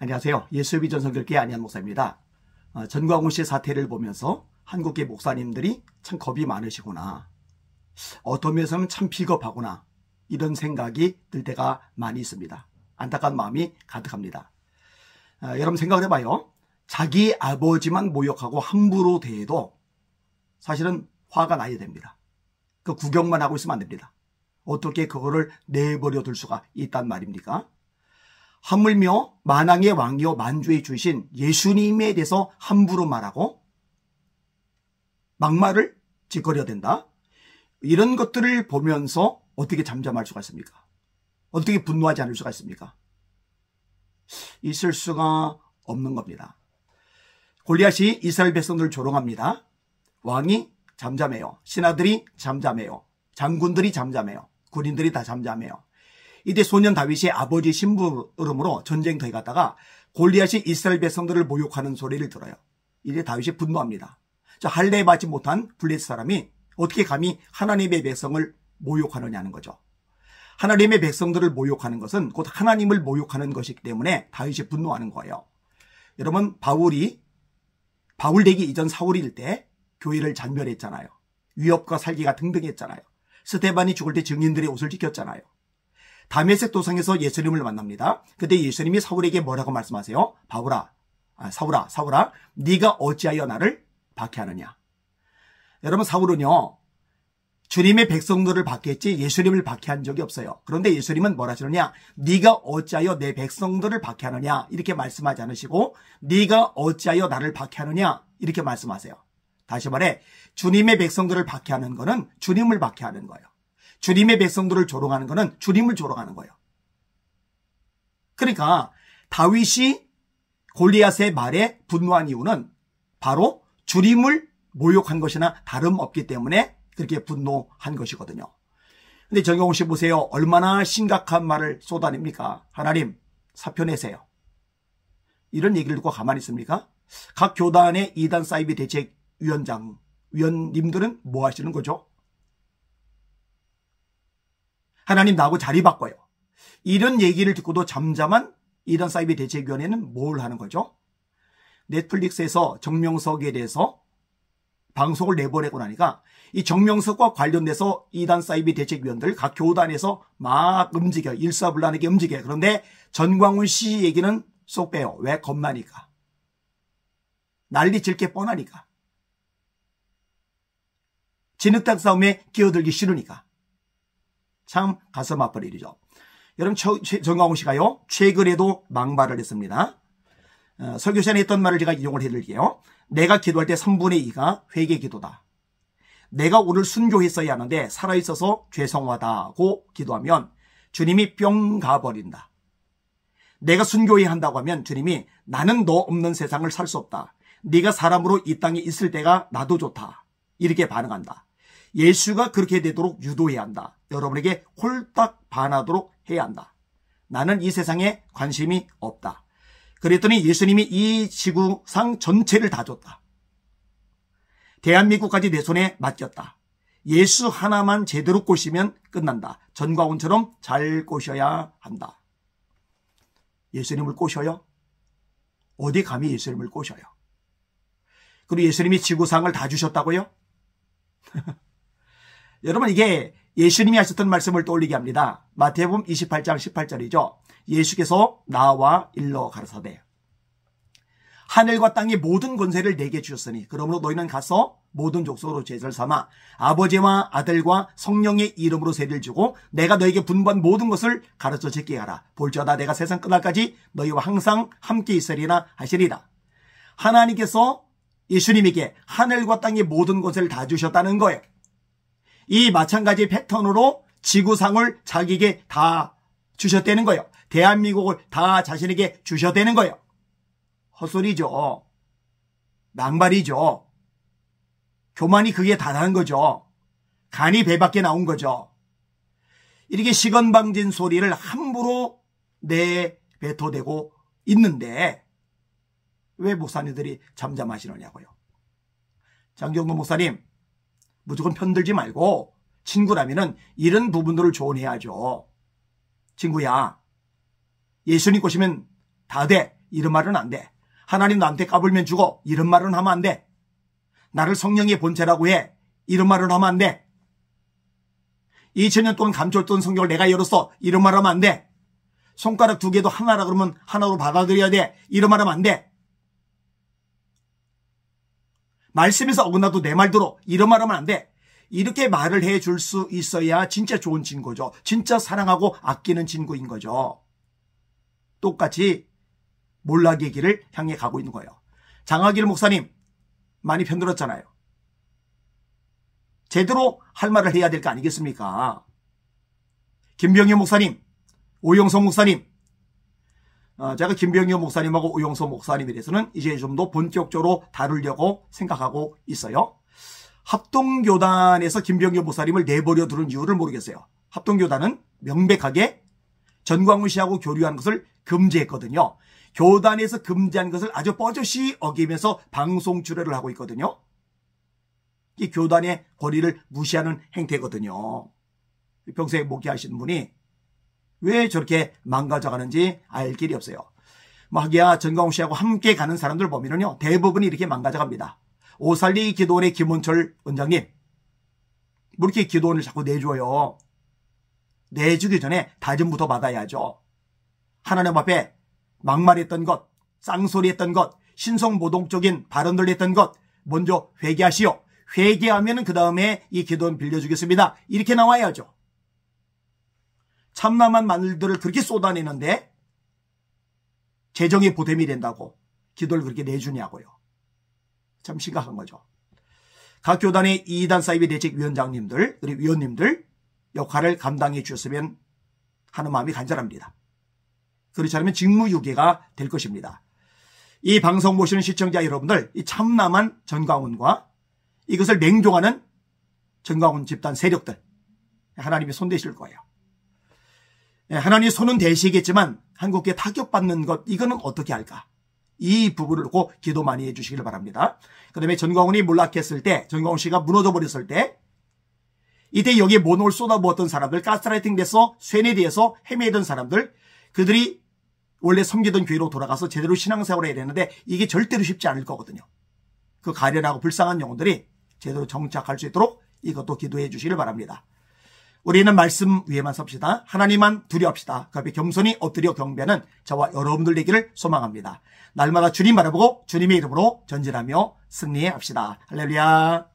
안녕하세요. 예수비 전성결계 안희한 목사입니다. 어, 전광훈 씨 사태를 보면서 한국계 목사님들이 참 겁이 많으시구나. 어떤 면에서는 참 비겁하구나. 이런 생각이 들 때가 많이 있습니다. 안타까운 마음이 가득합니다. 어, 여러분 생각을 해봐요. 자기 아버지만 모욕하고 함부로 대해도 사실은 화가 나야 됩니다. 그 구경만 하고 있으면 안 됩니다. 어떻게 그거를 내버려 둘 수가 있단 말입니까? 하물며 만왕의 왕이요 만주의 주신 예수님에 대해서 함부로 말하고 막말을 짓거려야 된다. 이런 것들을 보면서 어떻게 잠잠할 수가 있습니까? 어떻게 분노하지 않을 수가 있습니까? 있을 수가 없는 겁니다. 골리앗이 이스라엘 백성들을 조롱합니다. 왕이 잠잠해요. 신하들이 잠잠해요. 장군들이 잠잠해요. 군인들이 다 잠잠해요. 이때 소년 다윗이 아버지 심부름으로 전쟁터에 갔다가 골리앗이 이스라엘 백성들을 모욕하는 소리를 들어요. 이제 다윗이 분노합니다. 저 할례 받지 못한 블레스 사람이 어떻게 감히 하나님의 백성을 모욕하느냐는 거죠. 하나님의 백성들을 모욕하는 것은 곧 하나님을 모욕하는 것이기 때문에 다윗이 분노하는 거예요. 여러분 바울이 바울 되기 이전 사울일 때 교회를 잔멸했잖아요. 위협과 살기가 등등했잖아요. 스테반이 죽을 때 증인들의 옷을 지켰잖아요. 다메섹 도상에서 예수님을 만납니다. 그때 예수님이 사울에게 뭐라고 말씀하세요? 바울아, 아, 사울아, 사울아, 네가 어찌하여 나를 박해하느냐? 여러분 사울은요 주님의 백성들을 박해했지 예수님을 박해한 적이 없어요. 그런데 예수님은 뭐라 하시느냐? 네가 어찌하여 내 백성들을 박해하느냐? 이렇게 말씀하지 않으시고 네가 어찌하여 나를 박해하느냐? 이렇게 말씀하세요. 다시 말해 주님의 백성들을 박해하는 것은 주님을 박해하는 거예요. 주님의 백성들을 조롱하는 것은 주님을 조롱하는 거예요. 그러니까 다윗이 골리앗의 말에 분노한 이유는 바로 주님을 모욕한 것이나 다름없기 때문에 그렇게 분노한 것이거든요. 근데 정경호 씨 보세요. 얼마나 심각한 말을 쏟아냅니까? 하나님, 사표내세요. 이런 얘기를 듣고 가만히 있습니까? 각 교단의 이단 사이비 대책 위원장, 위원님들은 뭐 하시는 거죠? 하나님 나하고 자리 바꿔요. 이런 얘기를 듣고도 잠잠한 이런 사이비 대책위원회는 뭘 하는 거죠? 넷플릭스에서 정명석에 대해서 방송을 내보내고 나니까 이 정명석과 관련돼서 이단 사이비 대책위원들 각 교단에서 막 움직여 일사불란하게 움직여 그런데 전광훈 씨 얘기는 쏙 빼요 왜 겁나니까 난리칠 게 뻔하니까 진흙탕 싸움에 끼어들기 싫으니까 참 가슴 아플 일이죠. 여러분 정광훈 씨가요. 최근에도 막말을 했습니다. 어, 설교 시간에 했던 말을 제가 이용을 해드릴게요. 내가 기도할 때 3분의 2가 회개 기도다. 내가 오늘 순교했어야 하는데 살아있어서 죄송하다고 기도하면 주님이 뿅 가버린다. 내가 순교해야 한다고 하면 주님이 나는 너 없는 세상을 살 수 없다. 네가 사람으로 이 땅에 있을 때가 나도 좋다. 이렇게 반응한다. 예수가 그렇게 되도록 유도해야 한다. 여러분에게 홀딱 반하도록 해야 한다. 나는 이 세상에 관심이 없다. 그랬더니 예수님이 이 지구상 전체를 다 줬다. 대한민국까지 내 손에 맡겼다. 예수 하나만 제대로 꼬시면 끝난다. 전과원처럼 잘 꼬셔야 한다. 예수님을 꼬셔요? 어디 감히 예수님을 꼬셔요? 그리고 예수님이 지구상을 다 주셨다고요? 여러분 이게 예수님이 하셨던 말씀을 떠올리게 합니다. 마태복음 28장 18절이죠. 예수께서 나와 일러 가르사대 하늘과 땅의 모든 권세를 내게 주셨으니 그러므로 너희는 가서 모든 족속으로 제절 삼아 아버지와 아들과 성령의 이름으로 세를 주고 내가 너에게 분부한 모든 것을 가르쳐 제게 하라 볼지어다 내가 세상 끝날까지 너희와 항상 함께 있으리라 하시리라 하나님께서 예수님에게 하늘과 땅의 모든 것을 다 주셨다는 거예요 이 마찬가지 패턴으로 지구상을 자기에게 다 주셨다는 거예요. 대한민국을 다 자신에게 주셨다는 거예요. 헛소리죠. 낭발이죠. 교만이 그게 다라는 거죠. 간이 배밖에 나온 거죠. 이렇게 시건방진 소리를 함부로 내뱉어대고 있는데 왜 목사님들이 잠잠하시느냐고요. 장경근 목사님 무조건 편들지 말고 친구라면은 이런 부분들을 조언해야죠. 친구야, 예수님 꼬시면 다 돼. 이런 말은 안 돼. 하나님 나한테 까불면 죽어. 이런 말은 하면 안 돼. 나를 성령의 본체라고 해. 이런 말은 하면 안 돼. 2000년 동안 감췄던 성경을 내가 열었어. 이런 말 하면 안 돼. 손가락 두 개도 하나라 그러면 하나로 받아들여야 돼. 이런 말 하면 안 돼. 말씀에서 어긋나도 내 말대로 이런 말하면 안 돼. 이렇게 말을 해 줄 수 있어야 진짜 좋은 친구죠. 진짜 사랑하고 아끼는 친구인 거죠. 똑같이 몰락의 길을 향해 가고 있는 거예요. 장학일 목사님 많이 편들었잖아요. 제대로 할 말을 해야 될 거 아니겠습니까? 김병현 목사님, 오영성 목사님 어, 제가 김병현 목사님하고 우영서 목사님에 대해서는 이제 좀 더 본격적으로 다루려고 생각하고 있어요. 합동교단에서 김병현 목사님을 내버려 두는 이유를 모르겠어요. 합동교단은 명백하게 전광훈 씨하고 교류한 것을 금지했거든요. 교단에서 금지한 것을 아주 뻔저시 어기면서 방송 출회을 하고 있거든요. 이 교단의 권위를 무시하는 행태거든요. 평소에 목회하시는 분이 왜 저렇게 망가져가는지 알 길이 없어요. 마기야 뭐 전광훈 씨하고 함께 가는 사람들 보면은요 대부분이 이렇게 망가져갑니다. 오살리 기도원의 김원철 원장님 뭐 이렇게 기도원을 자꾸 내줘요. 내주기 전에 다짐부터 받아야죠. 하나님 앞에 막말했던 것, 쌍소리했던 것, 신성모독적인 발언들 했던 것 먼저 회개하시오. 회개하면 그 다음에 이 기도원 빌려주겠습니다. 이렇게 나와야죠. 참남한 마늘들을 그렇게 쏟아내는데 재정의 보탬이 된다고 기도를 그렇게 내주냐고요. 참 심각한 거죠. 각 교단의 이단 사이비 대책위원장님들 그리고 위원님들 역할을 감당해 주셨으면 하는 마음이 간절합니다. 그렇지 않으면 직무유기가 될 것입니다. 이 방송 보시는 시청자 여러분들 이 참남한 전광훈과 이것을 맹종하는 전광훈 집단 세력들 하나님이 손대실 거예요. 예, 하나님 손은 대시겠지만 한국에 타격받는 것 이거는 어떻게 할까? 이 부분을 놓고 기도 많이 해주시기를 바랍니다. 그 다음에 전광훈이 몰락했을 때 전광훈 씨가 무너져버렸을 때 이때 여기에 모노를 쏟아부었던 사람들 가스라이팅 돼서 쇠뇌되어서 헤매던 사람들 그들이 원래 섬기던 교회로 돌아가서 제대로 신앙생활을 해야 되는데 이게 절대로 쉽지 않을 거거든요. 그 가련하고 불쌍한 영혼들이 제대로 정착할 수 있도록 이것도 기도해 주시기를 바랍니다. 우리는 말씀 위에만 섭시다. 하나님만 두려합시다. 그 앞에 겸손히 엎드려 경배는 저와 여러분들 되기를 소망합니다. 날마다 주님 바라보고 주님의 이름으로 전진하며 승리합시다. 할렐루야.